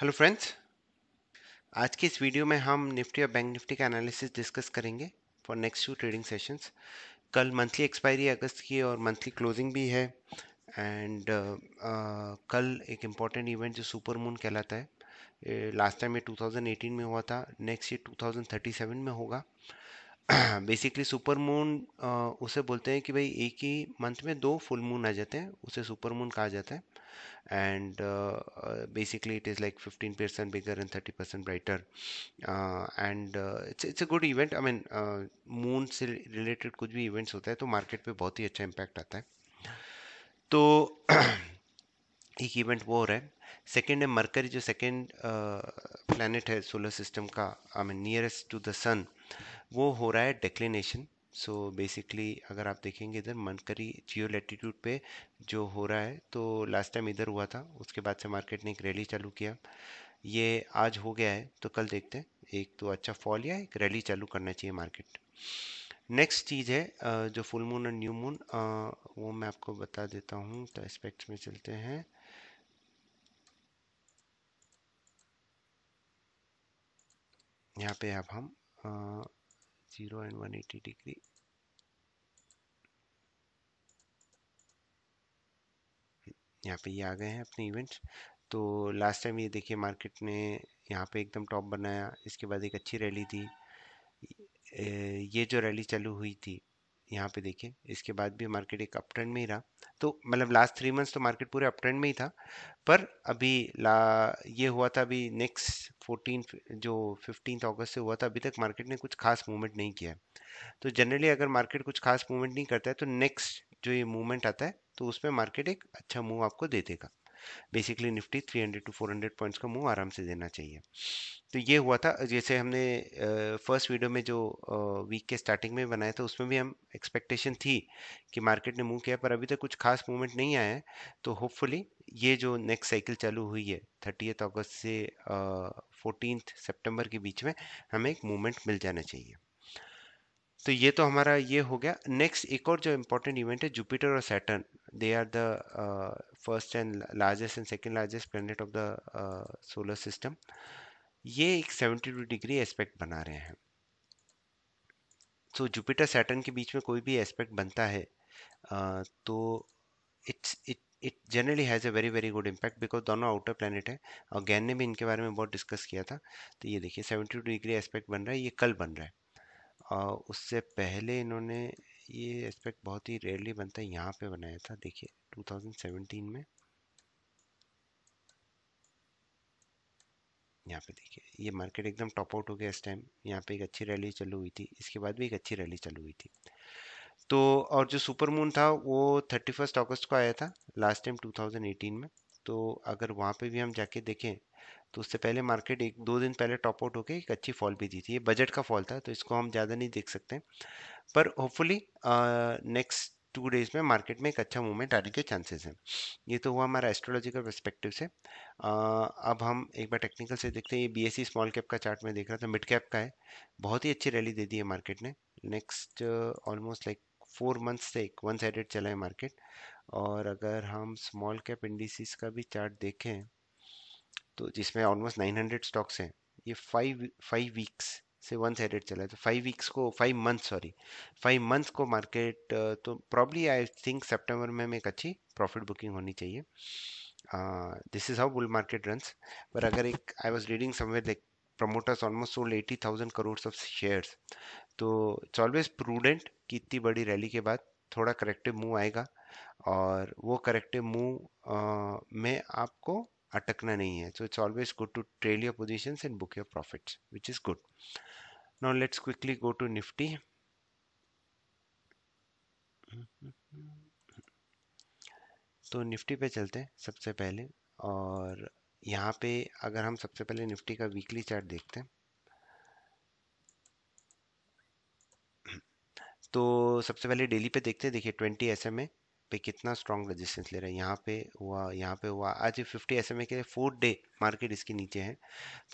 Hello friends आज के इस वीडियो में हम निफ्टी और बैंक निफ्टी का एनालिसिस डिस्कस करेंगे for next two trading sessions कल मंथली एक्सपायरी अगस्त की और मंथली क्लोजिंग भी है एंड uh, uh, कल एक इम्पॉर्टेंट इवेंट जो सुपर मून कहलाता है लास्ट eh, टाइम ये 2018 में हुआ था नेक्स्ट ये 2037 में होगा uh, बेसिकली सुपर मून उसे बोलते हैं कि भाई एक ही मंथ में दो फुल मून आ जाते हैं उसे सुपर मून कहा जाता है and basically it is like fifteen percent bigger and thirty percent brighter and it's it's a good event I mean moon से रिलेटेड कुछ भी इवेंट्स होता है तो मार्केट पे बहुत ही अच्छा इम्पैक्ट आता है तो एक इवेंट वो हो रहा है सेकेंड है मरकरी जो सेकेंड प्लानट है सोलर सिस्टम का I mean nearest to the sun वो हो रहा है डेक्लिनेशन सो so बेसिकली अगर आप देखेंगे इधर मनकरी जियो लेटीट्यूड पे जो हो रहा है तो लास्ट टाइम इधर हुआ था उसके बाद से मार्केट ने एक रैली चालू किया ये आज हो गया है तो कल देखते हैं एक तो अच्छा फॉल या एक रैली चालू करना चाहिए मार्केट नेक्स्ट चीज़ है जो फुल मून और न्यू मून वो मैं आपको बता देता हूँ तो एस्पेक्ट्स में चलते हैं यहाँ पे अब हम जीरो हाँ, 0 and 180 degree यहाँ पे ये आ गए हैं अपने इवेंट्स तो लास्ट टाइम ये देखिए मार्केट ने यहाँ पे एकदम टॉप बनाया इसके बाद एक अच्छी रैली थी ये जो रैली चालू हुई थी यहाँ पे देखिए इसके बाद भी मार्केट एक अप ट्रेंड में ही रहा तो मतलब लास्ट थ्री मंथ्स तो मार्केट पूरे अपट्रेंड में ही था पर अभी ला ये हुआ था अभी नेक्स्ट फोर्टीन जो फिफ्टीन अगस्त से हुआ था अभी तक मार्केट ने कुछ खास मूवमेंट नहीं किया है तो जनरली अगर मार्केट कुछ खास मूवमेंट नहीं करता है तो नेक्स्ट जो ये मूवमेंट आता है तो उसमें मार्केट एक अच्छा मूव आपको दे देगा बेसिकली निफ्टी 300 टू 400 पॉइंट्स का मूव आराम से देना चाहिए तो ये हुआ था जैसे हमने फर्स्ट वीडियो में जो वीक के स्टार्टिंग में बनाया था उसमें भी हम एक्सपेक्टेशन थी कि मार्केट ने मूव किया पर अभी तक कुछ खास मूवमेंट नहीं आया है तो होपफुली ये जो नेक्स्ट साइकिल चालू हुई है थर्टी अगस्त से फोर्टीन सेप्टेम्बर के बीच में हमें एक मूवमेंट मिल जाना चाहिए तो ये तो हमारा ये हो गया नेक्स्ट एक और जो इम्पोर्टेंट इवेंट है जुपिटर और Saturn they are the first and largest and second largest planet of the solar system ये एक 72 डिग्री एस्पेक्ट बना रहे हैं सो जुपिटर सैटर्न के बीच में कोई भी एस्पेक्ट बनता है uh, तो it's it it generally has a very very good impact because दोनों आउटर प्लानट है और गैन ने भी इनके बारे में बहुत डिस्कस किया था तो ये देखिए 72 डिग्री एस्पेक्ट बन रहा है ये कल बन रहा है उससे पहले इन्होंने ये एस्पेक्ट बहुत ही रेयरली बनता है यहाँ पे बनाया था देखिए 2017 में यहाँ पे देखिए ये मार्केट एकदम टॉप आउट हो गया इस टाइम यहाँ पे एक अच्छी रैली चालू हुई थी इसके बाद भी एक अच्छी रैली चालू हुई थी तो और जो सुपर मून था वो थर्टी फर्स्ट अगस्त को आया था लास्ट टाइम 2018 में तो अगर वहाँ पे भी हम जाके देखें तो उससे पहले मार्केट एक दो दिन पहले टॉप आउट होकर एक अच्छी फॉल भी दी थी ये बजट का फॉल था तो इसको हम ज़्यादा नहीं देख सकते पर होपफुली नेक्स्ट टू डेज़ में मार्केट में एक अच्छा मूवमेंट आने के चांसेस हैं ये तो हुआ हमारा एस्ट्रोलॉजिकल परस्पेक्टिव से आ, अब हम एक बार टेक्निकल से देखते हैं ये सी स्मॉल कैप का चार्ट में देख रहा था मिड कैप का है बहुत ही अच्छी रैली दे दी है मार्केट ने next almost like four months से एक वन साइडेड चला है मार्केट और अगर हम स्मॉल कैप इंडिसिस का भी चार्ट देखें तो जिसमें ऑलमोस्ट नाइन हंड्रेड स्टॉक्स हैं ये फाइव फाइव वीक्स से वन साइडेड चला है तो फाइव वीक्स को five month sorry five months को मार्केट तो प्रॉब्ली आई थिंक सेप्टेम्बर में एक अच्छी प्रॉफिट बुकिंग होनी चाहिए this is how bull market runs पर अगर एक I was reading somewhere like promoters almost sold eighty thousand crore of shares तो इट्स ऑलवेज प्रूडेंट कि इतनी बड़ी रैली के बाद थोड़ा करेक्टिव मूव आएगा और वो करेक्टिव मूव में आपको अटकना नहीं है so it's always good to trail your position and book your profit which is good now let's quickly go to Nifty तो निफ्टी पे चलते हैं सबसे पहले और यहाँ पे अगर हम सबसे पहले निफ्टी का वीकली चार्ट देखते हैं तो सबसे पहले डेली पे देखते हैं देखिए ट्वेंटी एस एम पे कितना स्ट्रॉन्ग रजिस्टेंस ले रहा है यहाँ पे हुआ यहाँ पे हुआ आज ये फिफ्टी एस के लिए फोर्थ डे मार्केट इसके नीचे है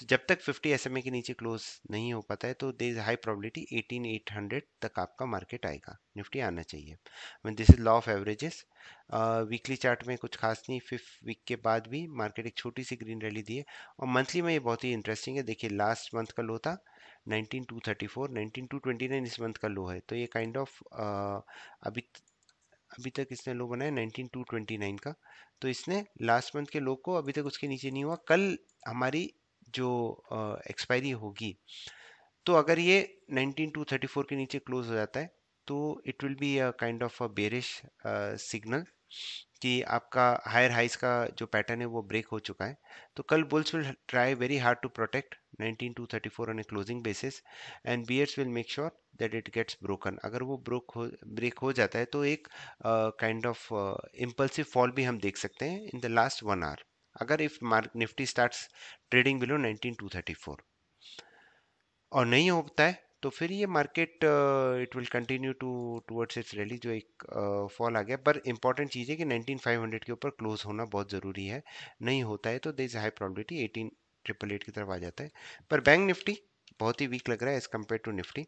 तो जब तक फिफ्टी एस के नीचे क्लोज नहीं हो पाता है तो they is high probability eighteen eight hundred तक आपका मार्केट आएगा निफ्टी आना चाहिए mean this is law of averages weekly chart में कुछ खास नहीं फिफ्थ वीक के बाद भी मार्केट एक छोटी सी ग्रीन रैली दी है और मंथली में ये बहुत ही इंटरेस्टिंग है देखिए लास्ट मंथ का लो था 19234 19229 इस मंथ का लो है तो ये kind kind of of, uh, अभी अभी तक इसने लो बनाया नाइनटीन टू ट्वेंटी नाइन का तो इसने लास्ट मंथ के लो को अभी तक उसके नीचे नहीं हुआ कल हमारी जो एक्सपायरी होगी तो अगर ये नाइनटीन टू थर्टी फोर के नीचे क्लोज हो जाता है तो it will be a kind of a bearish signal कि आपका हायर हाइज का जो पैटर्न है वो ब्रेक हो चुका है तो कल bulls will try very hard to protect nineteen two thirty 19234 on a closing basis and Beers will make sure that it gets broken अगर वो ब्रोक हो ब्रेक हो जाता है तो एक काइंड ऑफ इम्पल्सिव फॉल भी हम देख सकते हैं in the last one hour अगर if mark Nifty start trading below nineteen two thirty four और नहीं होता है तो फिर ये market it will continue to towards its rally जो एक फॉल uh, आ गया पर इंपॉर्टेंट चीज़ है कि 19500 के ऊपर क्लोज होना बहुत ज़रूरी है नहीं होता है तो they is high probability triple eight की तरफ आ जाता है पर बैंक निफ्टी बहुत ही वीक लग रहा है as compared to Nifty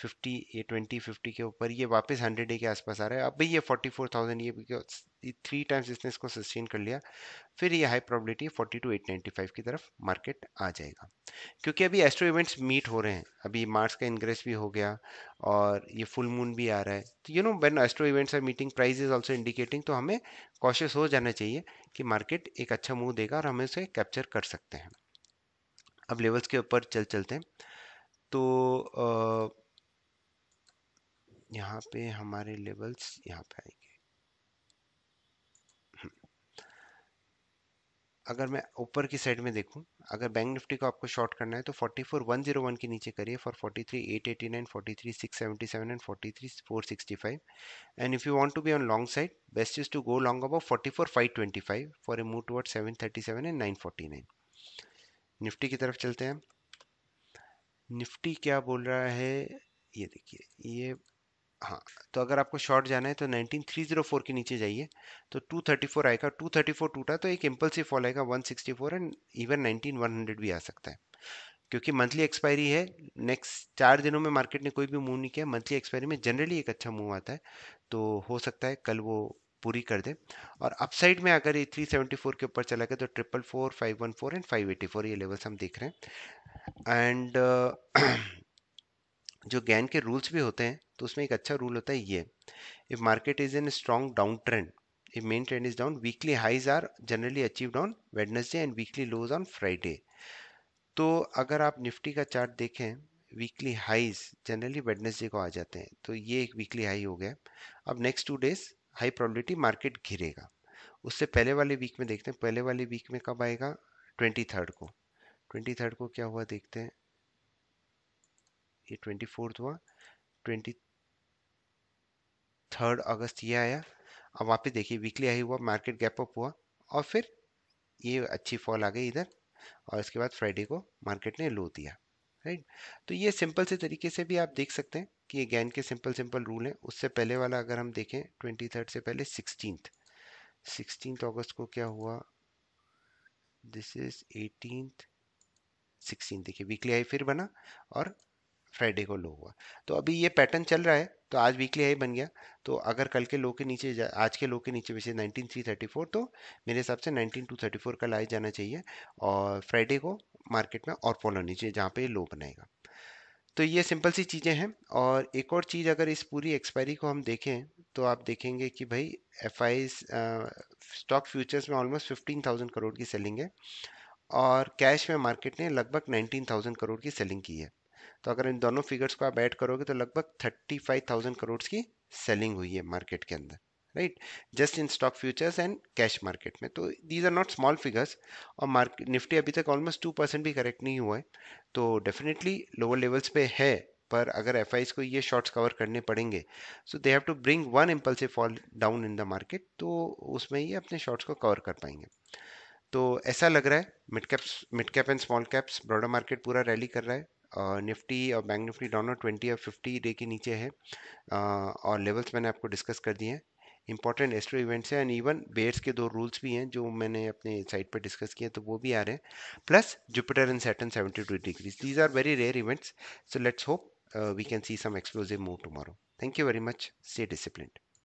fifty ये ट्वेंटी फिफ्टी के ऊपर ये वापस हंड्रेड डे के आसपास आ रहा है अब भी ये फोर्टी फोर थाउजेंड ये थ्री टाइम्स इसने इसको सस्टेन कर लिया फिर ये high probability forty two eight ninety five की तरफ मार्केट आ जाएगा क्योंकि अभी एस्ट्रो इवेंट्स मीट हो रहे हैं अभी मार्स का इंग्रेस भी हो गया और ये फुल मून भी आ रहा है तो you know when astro events are meeting price is also indicating तो हमें कॉशियस हो जाना चाहिए कि मार्केट एक अच्छा मूव देगा और हमें उसे कैप्चर कर सकते हैं अब लेवल्स के ऊपर चल चलते हैं तो यहाँ पे हमारे लेवल्स यहाँ पे आएंगे हम्म। अगर मैं ऊपर की साइड में देखूं अगर बैंक निफ्टी को आपको शॉर्ट करना है तो 44101 के नीचे करिए for 43889 43677 and 43465 and if you want to be on long side best is to go long about 44525 for a move toward 737 and 949 Nifty की तरफ चलते हैं निफ्टी क्या बोल रहा है ये देखिए ये हाँ तो अगर आपको शॉर्ट जाना है तो 19304 के नीचे जाइए तो 234 आएगा 234 टूटा तो एक इम्पल्सिव फॉल आएगा 164 एंड इवन 19100 भी आ सकता है क्योंकि मंथली एक्सपायरी है नेक्स्ट चार दिनों में मार्केट ने कोई भी मूव नहीं किया मंथली एक्सपायरी में जनरली एक अच्छा मूव आता है तो हो सकता है कल वो पूरी कर दे और अपसाइड में अगर ये 374 के ऊपर चला गया तो triple four five one four and five eighty four ये लेवल्स हम देख रहे हैं एंड जो गैन के रूल्स भी होते हैं तो उसमें एक अच्छा रूल होता है ये if market is in strong down trend if main trend is down weekly highs are generally achieve on Wednesday and weekly lows on Friday तो अगर आप निफ्टी का चार्ट देखें वीकली हाइज जनरली वेडनेसडे को आ जाते हैं तो ये एक वीकली हाई हो गया अब next two days high probability market घिरेगा उससे पहले वाले वीक में देखते हैं पहले वाले वीक में कब आएगा ट्वेंटी थर्ड को ट्वेंटी थर्ड को क्या हुआ देखते हैं ये ट्वेंटी फोर्थ हुआ ट्वेंटी थर्ड अगस्त ये आया अब वहाँ पे देखिए वीकली हाई हुआ मार्केट गैप अप हुआ और फिर ये अच्छी फॉल आ गई इधर और इसके बाद फ्राइडे को मार्केट ने लो दिया राइट तो ये सिंपल से तरीके से भी आप देख सकते हैं कि ये गैन के सिंपल सिंपल रूल हैं उससे पहले वाला अगर हम देखें ट्वेंटी थर्ड से पहले सिक्सटीनथ सिक्सटीनथ अगस्त को क्या हुआ दिस इज एटीनथ सिक्सटीन देखिए वीकली आई फिर बना और फ्राइडे को लो हुआ तो अभी ये पैटर्न चल रहा है तो आज वीकली हाई बन गया तो अगर कल के लो के नीचे आज के लो के नीचे वैसे 19334 तो मेरे हिसाब से 19234 का लाया जाना चाहिए और फ्राइडे को मार्केट में और फॉलो होनी चाहिए जहाँ पे लो बनाएगा तो ये सिंपल सी चीज़ें हैं और एक और चीज़ अगर इस पूरी एक्सपायरी को हम देखें तो आप देखेंगे कि भाई एफ स्टॉक फ्यूचर्स में ऑलमोस्ट फिफ्टीन थाउजेंड करोड़ की सेलिंग है और कैश में मार्केट ने लगभग नाइनटीन थाउजेंड करोड़ की सेलिंग की है तो अगर इन दोनों फिगर्स को आप ऐड करोगे तो लगभग थर्टी फाइव थाउजेंड करोड़ की सेलिंग हुई है मार्केट के अंदर right just in stock futures and cash market में तो these are not small figures और मार्केट निफ्टी अभी तक ऑलमोस्ट टू परसेंट भी करेक्ट नहीं हुआ है तो डेफिनेटली लोअर लेवल्स पे है पर अगर एफ को ये शॉर्ट्स कवर करने पड़ेंगे so they have to bring one impulsive fall down in the market तो उसमें ये अपने शॉर्ट्स को कवर कर पाएंगे तो ऐसा लग रहा है mid caps mid cap and small caps broader market पूरा रैली कर रहा है निफ्टी और बैंक निफ्टी डाउनलोड ट्वेंटी और फिफ्टी डे के नीचे है और लेवल्स मैंने आपको डिस्कस कर दिए हैं इंपॉर्टेंट एस्ट्रो इवेंट्स हैं एंड इवन बेयर्स के दो रूल्स भी हैं जो मैंने अपने साइट पर डिस्कस किए तो वो भी आ रहे हैं plus Jupiter and Saturn seventy two degrees these are very rare events so let's hope we can see some explosive move tomorrow thank you very much stay discipline